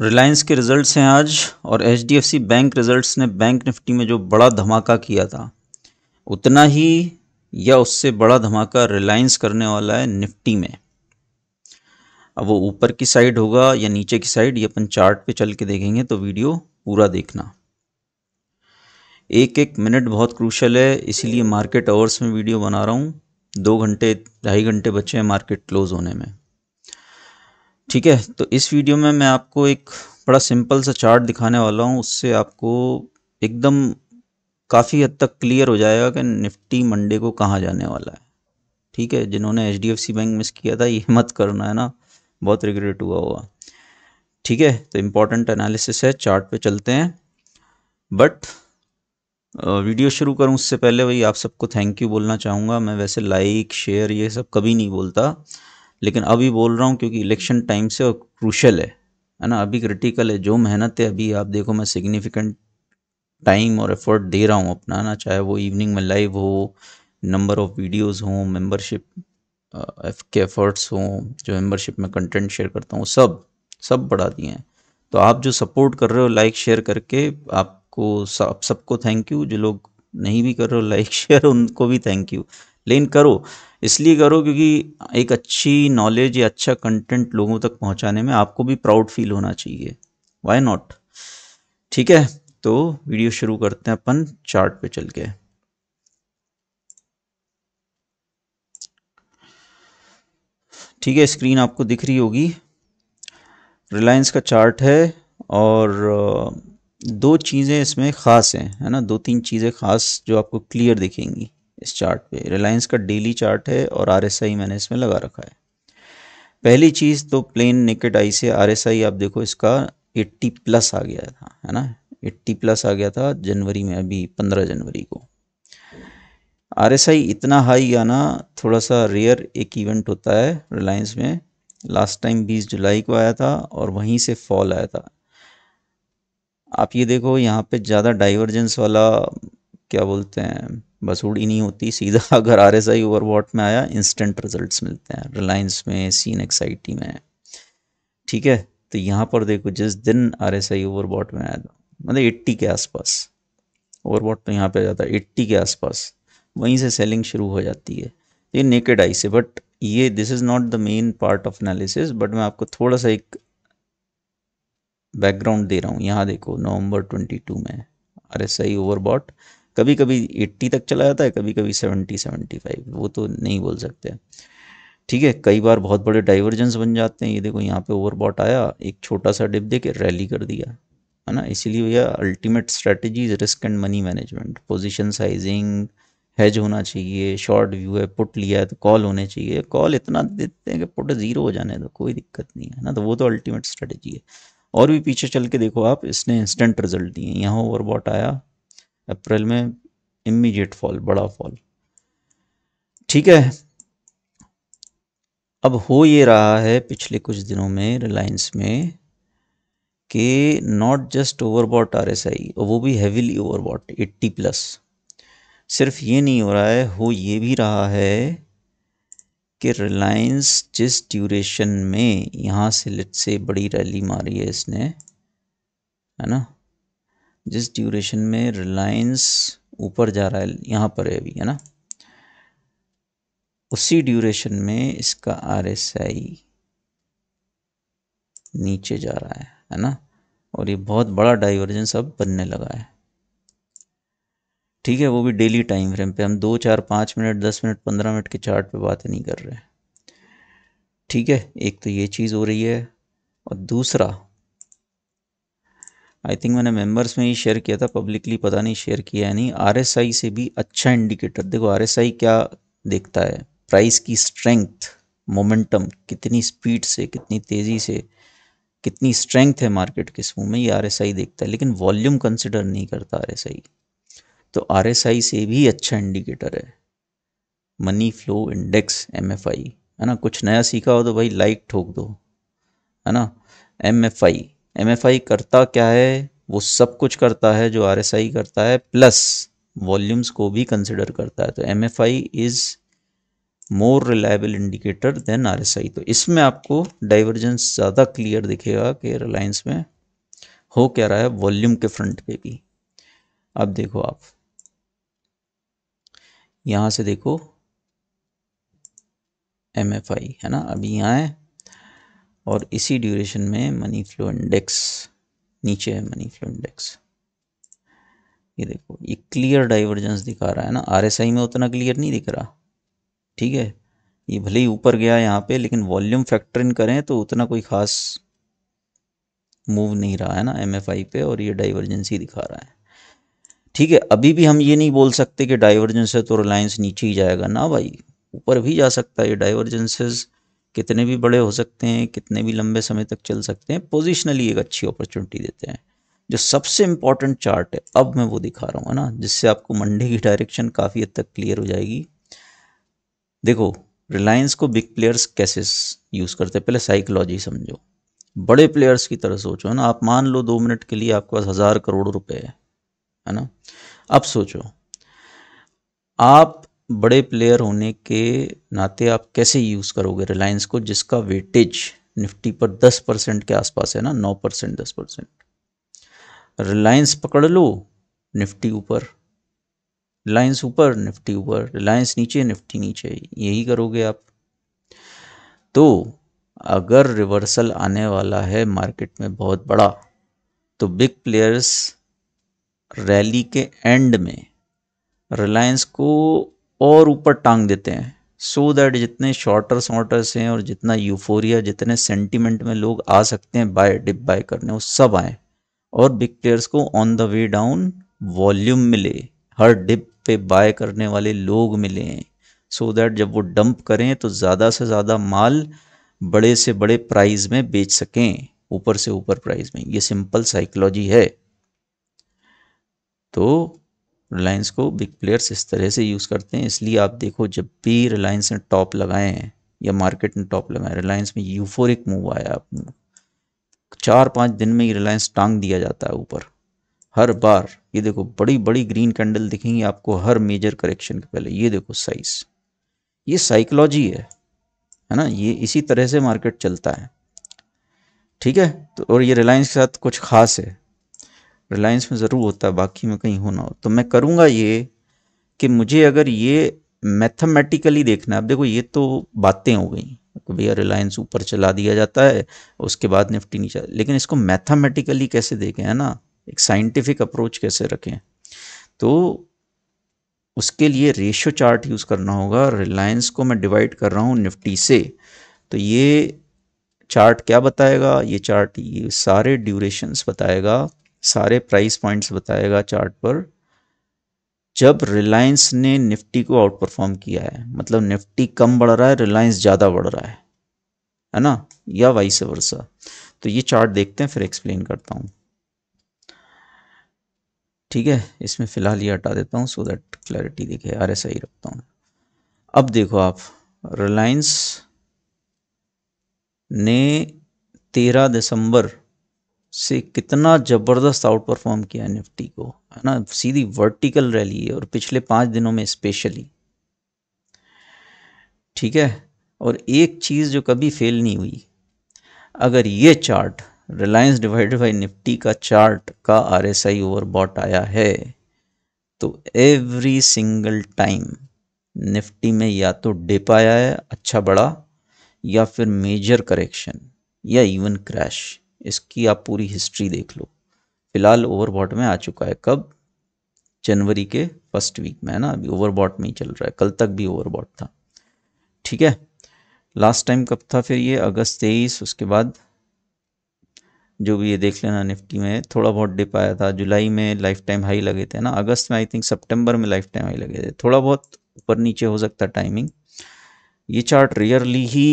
रिलायंस के रिज़ल्ट्स हैं आज और एच बैंक रिज़ल्ट्स ने बैंक निफ्टी में जो बड़ा धमाका किया था उतना ही या उससे बड़ा धमाका रिलायंस करने वाला है निफ्टी में अब वो ऊपर की साइड होगा या नीचे की साइड ये अपन चार्ट पे चल के देखेंगे तो वीडियो पूरा देखना एक एक मिनट बहुत क्रूशल है इसीलिए मार्केट आवर्स में वीडियो बना रहा हूँ दो घंटे ढाई घंटे बचे हैं मार्केट क्लोज होने में ठीक है तो इस वीडियो में मैं आपको एक बड़ा सिंपल सा चार्ट दिखाने वाला हूँ उससे आपको एकदम काफ़ी हद तक क्लियर हो जाएगा कि निफ्टी मंडे को कहाँ जाने वाला है ठीक है जिन्होंने एच बैंक मिस किया था ये मत करना है ना बहुत रिग्रेट हुआ हुआ ठीक है तो इम्पॉर्टेंट एनालिसिस है चार्ट पे चलते हैं बट वीडियो शुरू करूँ उससे पहले भाई आप सबको थैंक यू बोलना चाहूँगा मैं वैसे लाइक शेयर ये सब कभी नहीं बोलता लेकिन अभी बोल रहा हूँ क्योंकि इलेक्शन टाइम से और क्रूशल है है ना अभी क्रिटिकल है जो मेहनत है अभी आप देखो मैं सिग्निफिकेंट टाइम और एफर्ट दे रहा हूँ अपना ना चाहे वो इवनिंग में लाइव हो नंबर ऑफ़ वीडियोस हों मेंबरशिप के एफर्ट्स हों जो मेंबरशिप में कंटेंट शेयर करता हूँ सब सब बढ़ा दिए हैं तो आप जो सपोर्ट कर रहे हो लाइक शेयर करके आपको आप सबको थैंक यू जो लोग नहीं भी कर रहे हो लाइक शेयर उनको भी थैंक यू लेकिन करो इसलिए करो क्योंकि एक अच्छी नॉलेज या अच्छा कंटेंट लोगों तक पहुंचाने में आपको भी प्राउड फील होना चाहिए वाई नॉट ठीक है तो वीडियो शुरू करते हैं अपन चार्ट पे चल के ठीक है स्क्रीन आपको दिख रही होगी रिलायंस का चार्ट है और दो चीज़ें इसमें ख़ास हैं है ना दो तीन चीज़ें ख़ास जो आपको क्लियर दिखेंगी इस चार्ट पे रिलायंस का डेली चार्ट है और आरएसआई मैंने इसमें लगा रखा है पहली चीज़ तो प्लेन निकट आई से आरएसआई आप देखो इसका 80 प्लस आ गया था है ना 80 प्लस आ गया था जनवरी में अभी 15 जनवरी को आरएसआई इतना हाई आना थोड़ा सा रेयर एक इवेंट होता है रिलायंस में लास्ट टाइम 20 जुलाई को आया था और वहीं से फॉल आया था आप ये देखो यहाँ पे ज़्यादा डाइवर्जेंस वाला क्या बोलते हैं बस उड़ी नहीं होती सीधा अगर आर एस आई ओवरवॉट में आया इंस्टेंट रिजल्ट्स मिलते हैं रिलायंस में सीन एक्साइटी में ठीक है तो यहाँ पर देखो जिस दिन आर एस आई ओवरबॉट में आया था मतलब एट्टी के आसपास ओवरबॉट तो यहाँ पे आ जाता है एट्टी के आसपास वहीं से सेलिंग शुरू हो जाती है तो ये नेकेड आई से बट ये this is not the main part of analysis but मैं आपको थोड़ा सा एक बैकग्राउंड दे रहा हूँ यहाँ देखो नवंबर टू में आर एस आई ओवरबॉट कभी कभी एट्टी तक चला जाता है कभी कभी सेवेंटी सेवेंटी फाइव वो तो नहीं बोल सकते ठीक है कई बार बहुत बड़े डाइवर्जेंस बन जाते हैं ये देखो यहाँ पे ओवरबॉट आया एक छोटा सा डिप दे के रैली कर दिया है ना इसीलिए भैया ultimate strategies risk and money management position sizing has होना चाहिए शॉर्ट व्यू है पुट लिया है तो कॉल होने चाहिए कॉल इतना देते हैं कि पुट ज़ीरो हो जाने तो कोई दिक्कत नहीं है ना तो वो तो अल्टीमेट स्ट्रेटजी है और भी पीछे चल के देखो आप इसने इंस्टेंट रिजल्ट दिए यहाँ ओवरबॉट आया अप्रैल में इमीडिएट फॉल बड़ा फॉल ठीक है अब हो ये रहा है पिछले कुछ दिनों में रिलायंस में कि not just overbought R S I वो भी हैविली ओवरबॉट एट्टी प्लस सिर्फ ये नहीं हो रहा है हो ये भी रहा है कि रिलायंस जिस ड्यूरेशन में यहाँ से लिट से बड़ी रैली मारी है इसने है ना जिस ड्यूरेशन में रिलायंस ऊपर जा रहा है यहाँ पर है अभी है ना उसी ड्यूरेशन में इसका आर एस आई नीचे जा रहा है है ना और ये बहुत बड़ा डाइवर्जेंस अब बनने लगा है ठीक है वो भी डेली टाइम फ्रेम पे हम दो चार पाँच मिनट दस मिनट पंद्रह मिनट के चार्ट पे बात नहीं कर रहे ठीक है एक तो ये चीज़ हो रही है और दूसरा आई थिंक मैंने मेंबर्स में ही शेयर किया था पब्लिकली पता नहीं शेयर किया है नहीं आर से भी अच्छा इंडिकेटर देखो आर क्या देखता है प्राइस की स्ट्रेंथ मोमेंटम कितनी स्पीड से कितनी तेज़ी से कितनी स्ट्रेंथ है मार्केट के समूह में ये आर देखता है लेकिन वॉल्यूम कंसिडर नहीं करता आर तो आर से भी अच्छा इंडिकेटर है मनी फ्लो इंडेक्स एम है ना कुछ नया सीखा हो तो भाई लाइक ठोक दो है ना एम एफ आई एम करता क्या है वो सब कुछ करता है जो आर करता है प्लस वॉल्यूम्स को भी कंसिडर करता है तो M F I is more reliable indicator than R S I तो इसमें आपको डाइवर्जेंस ज़्यादा क्लियर दिखेगा कि रिलायंस में हो क्या रहा है वॉल्यूम के फ्रंट पे भी अब देखो आप यहाँ से देखो एम एफ आई है ना अभी यहाँ है और इसी ड्यूरेशन में मनी फ्लो इंडेक्स नीचे है मनी फ्लो इंडेक्स ये देखो ये क्लियर डाइवर्जेंस दिखा रहा है ना आरएसआई में उतना क्लियर नहीं दिख रहा ठीक है ये भले ही ऊपर गया यहाँ पे लेकिन वॉल्यूम फैक्टर इन करें तो उतना कोई खास मूव नहीं रहा है ना एम पे और ये डाइवर्जेंस ही दिखा रहा है ठीक है अभी भी हम ये नहीं बोल सकते कि डाइवर्जेंस है तो रिलायंस नीचे ही जाएगा ना भाई ऊपर भी जा सकता है ये डाइवर्जेंसेज कितने भी बड़े हो सकते हैं कितने भी लंबे समय तक चल सकते हैं पोजिशनली एक अच्छी अपॉर्चुनिटी देते हैं जो सबसे इंपॉर्टेंट चार्ट है अब मैं वो दिखा रहा हूँ है ना जिससे आपको मंडे की डायरेक्शन काफ़ी हद तक क्लियर हो जाएगी देखो रिलायंस को बिग प्लेयर्स कैसे यूज़ करते हैं पहले साइकोलॉजी समझो बड़े प्लेयर्स की तरह सोचो है ना आप मान लो दो मिनट के लिए आपके पास हज़ार करोड़ रुपए है है ना अब सोचो आप बड़े प्लेयर होने के नाते आप कैसे यूज़ करोगे रिलायंस को जिसका वेटेज निफ्टी पर 10 परसेंट के आसपास है ना 9 परसेंट दस परसेंट रिलायंस पकड़ लो निफ्टी ऊपर रिलायंस ऊपर निफ्टी ऊपर रिलायंस नीचे निफ्टी नीचे यही करोगे आप तो अगर रिवर्सल आने वाला है मार्केट में बहुत बड़ा तो बिग प्लेयर्स रैली के एंड में रिलायंस को और ऊपर टांग देते हैं सो so दैट जितने शॉर्टर शॉर्टर्स हैं और जितना यूफोरिया जितने सेंटिमेंट में लोग आ सकते हैं बाय डिप बाय करने वो सब आए और बिग प्लेयर्स को on the way down volume मिले हर डिप पे बाय करने वाले लोग मिले सो so दैट जब वो डंप करें तो ज़्यादा से ज़्यादा माल बड़े से बड़े प्राइस में बेच सकें ऊपर से ऊपर प्राइस में ये सिंपल साइकोलॉजी है तो रिलायंस को बिग प्लेयर्स इस तरह से यूज़ करते हैं इसलिए आप देखो जब भी रिलायंस ने टॉप लगाए हैं या मार्केट ने टॉप लगाए रिलायंस में यूफोरिक मूव आया चार पाँच दिन में ही रिलायंस टांग दिया जाता है ऊपर हर बार ये देखो बड़ी बड़ी ग्रीन कैंडल दिखेंगी आपको हर मेजर करेक्शन के पहले ये देखो साइज ये साइकोलॉजी है है ना ये इसी तरह से मार्केट चलता है ठीक है तो और ये रिलायंस के साथ कुछ खास है रिलायंस में ज़रूर होता है बाकी में कहीं होना हो तो मैं करूँगा ये कि मुझे अगर ये मैथमेटिकली देखना है अब देखो ये तो बातें हो गई तो भैया रिलायंस ऊपर चला दिया जाता है उसके बाद निफ्टी नीचे लेकिन इसको मैथमेटिकली कैसे देखें है ना एक साइंटिफिक अप्रोच कैसे रखें तो उसके लिए रेशो चार्ट यूज़ करना होगा रिलायंस को मैं डिवाइड कर रहा हूँ निफ्टी से तो ये चार्ट क्या बताएगा ये चार्ट ये सारे ड्यूरेशंस बताएगा सारे प्राइस पॉइंट्स बताएगा चार्ट पर जब रिलायंस ने निफ्टी को आउट परफॉर्म किया है मतलब निफ्टी कम बढ़ रहा है रिलायंस ज़्यादा बढ़ रहा है है ना या वाइस वर्षा तो ये चार्ट देखते हैं फिर एक्सप्लेन करता हूँ ठीक है इसमें फ़िलहाल ये हटा देता हूँ सो दैट क्लैरिटी दिखे आर एस आई रखता हूँ अब देखो आप रिलायंस ने तेरह दिसंबर से कितना ज़बरदस्त आउट परफॉर्म किया निफ्टी को है ना सीधी वर्टिकल रैली है और पिछले पाँच दिनों में स्पेशली ठीक है और एक चीज़ जो कभी फेल नहीं हुई अगर ये chart Reliance divided by Nifty का चार्ट का R S I overbought आया है तो एवरी सिंगल टाइम निफ्टी में या तो डिप आया है अच्छा बड़ा या फिर मेजर करेक्शन या इवन क्रैश इसकी आप पूरी हिस्ट्री देख लो फिलहाल ओवरबॉट में आ चुका है कब जनवरी के फर्स्ट वीक में है ना अभी ओवरबॉट में ही चल रहा है कल तक भी ओवरबॉट था ठीक है लास्ट टाइम कब था फिर ये अगस्त तेईस उसके बाद जो भी ये देख लेना निफ्टी में थोड़ा बहुत डिप आया था जुलाई में लाइफ टाइम हाई लगे थे ना अगस्त में आई थिंक सितंबर में लाइफ टाइम हाई लगे थे थोड़ा बहुत ऊपर नीचे हो सकता टाइमिंग ये चार्ट रेयरली ही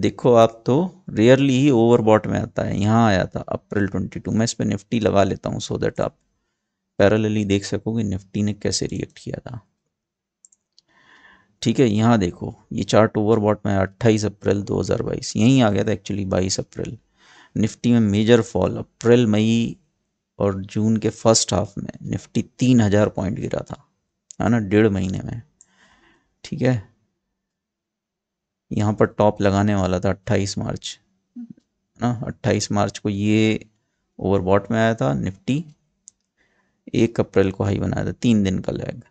देखो आप तो रेयरली ही ओवरबॉट में आता है यहाँ आया था अप्रैल 22 मैं इस पर निफ्टी लगा लेता हूँ सो दैट आप पैरेलली देख कि निफ्टी ने कैसे रिएक्ट किया था ठीक है यहाँ देखो ये चार्ट ओवरबॉट में अट्ठाईस अप्रैल 2022 यहीं आ गया था एक्चुअली 22 अप्रैल निफ्टी में मेजर फॉल अप्रैल मई और जून के फर्स्ट हाफ में निफ्टी तीन हज़ार पॉइंट गिरा था है ना डेढ़ महीने में ठीक है यहाँ पर टॉप लगाने वाला था 28 मार्च ना 28 मार्च को ये ओवरबॉट में आया था निफ्टी एक अप्रैल को हाई बनाया था तीन दिन का लैग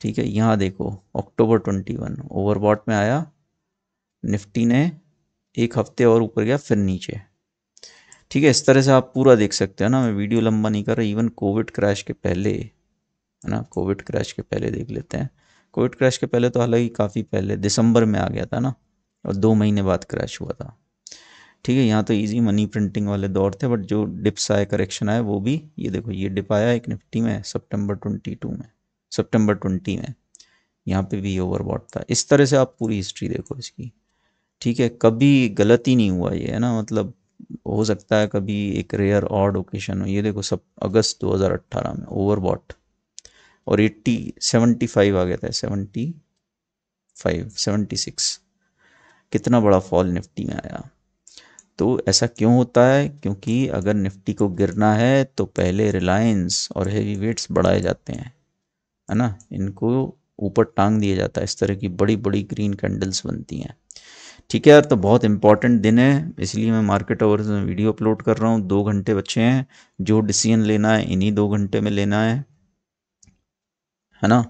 ठीक है यहाँ देखो अक्टूबर 21 ओवरबॉट में आया निफ्टी ने एक हफ्ते और ऊपर गया फिर नीचे ठीक है इस तरह से आप पूरा देख सकते हो ना मैं वीडियो लंबा नहीं कर रहा इवन कोविड क्रैश के पहले है ना कोविड क्रैश के पहले देख लेते हैं कोविड क्रैश के पहले तो हालांकि काफ़ी पहले दिसंबर में आ गया था ना और दो महीने बाद क्रैश हुआ था ठीक है यहाँ तो इजी मनी प्रिंटिंग वाले दौर थे बट जो डिप्स आए करेक्शन आए वो भी ये देखो ये डिप आया एक निफ्टी में सितंबर 22 में सितंबर 20 में यहाँ पे भी ओवरबॉट था इस तरह से आप पूरी हिस्ट्री देखो इसकी ठीक है कभी गलती नहीं हुआ ये है ना मतलब हो सकता है कभी एक रेयर ऑर्ड ओकेशन हो ये देखो सब अगस्त दो में ओवरबॉट और एट्टी सेवेंटी आ गया था सेवेंटी 76 कितना बड़ा फॉल निफ्टी में आया तो ऐसा क्यों होता है क्योंकि अगर निफ्टी को गिरना है तो पहले रिलायंस और हैवी वेट्स बढ़ाए जाते हैं है ना इनको ऊपर टांग दिया जाता है इस तरह की बड़ी बड़ी ग्रीन कैंडल्स बनती हैं ठीक है यार तो बहुत इंपॉर्टेंट दिन है इसलिए मैं मार्केट आवर्स में वीडियो अपलोड कर रहा हूँ दो घंटे बचे हैं जो डिसीजन लेना है इन्हीं दो घंटे में लेना है है ना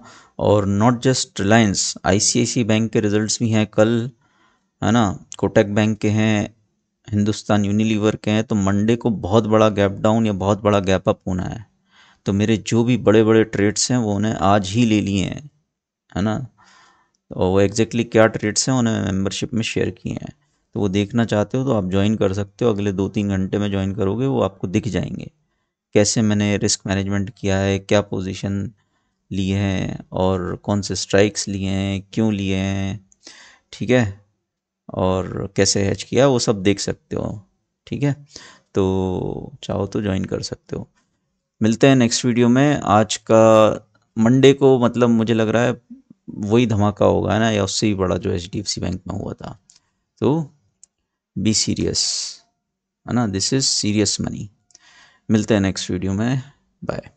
और not just Reliance ICICI bank के रिजल्ट भी हैं कल है ना कोटक बैंक के हैं हिंदुस्तान यूनिलीवर के हैं तो मंडे को बहुत बड़ा गैप डाउन या बहुत बड़ा गैप अप होना है तो मेरे जो भी बड़े बड़े ट्रेड्स हैं वो उन्हें आज ही ले लिए हैं है ना और वो एग्जैक्टली क्या ट्रेड्स हैं उन्हें मेंबरशिप में शेयर किए हैं तो वो देखना चाहते हो तो आप ज्वाइन कर सकते हो अगले दो तीन घंटे में ज्वाइन करोगे वो आपको दिख जाएंगे कैसे मैंने रिस्क मैनेजमेंट किया है क्या पोजिशन लिए हैं और कौन से स्ट्राइक्स लिए हैं क्यों लिए हैं ठीक है और कैसे हैच किया वो सब देख सकते हो ठीक है तो चाहो तो ज्वाइन कर सकते हो मिलते हैं नेक्स्ट वीडियो में आज का मंडे को मतलब मुझे लग रहा है वही धमाका होगा ना या उससे भी बड़ा जो एच बैंक में हुआ था तो बी सीरियस है ना दिस इज़ सीरियस मनी मिलते हैं नेक्स्ट वीडियो में बाय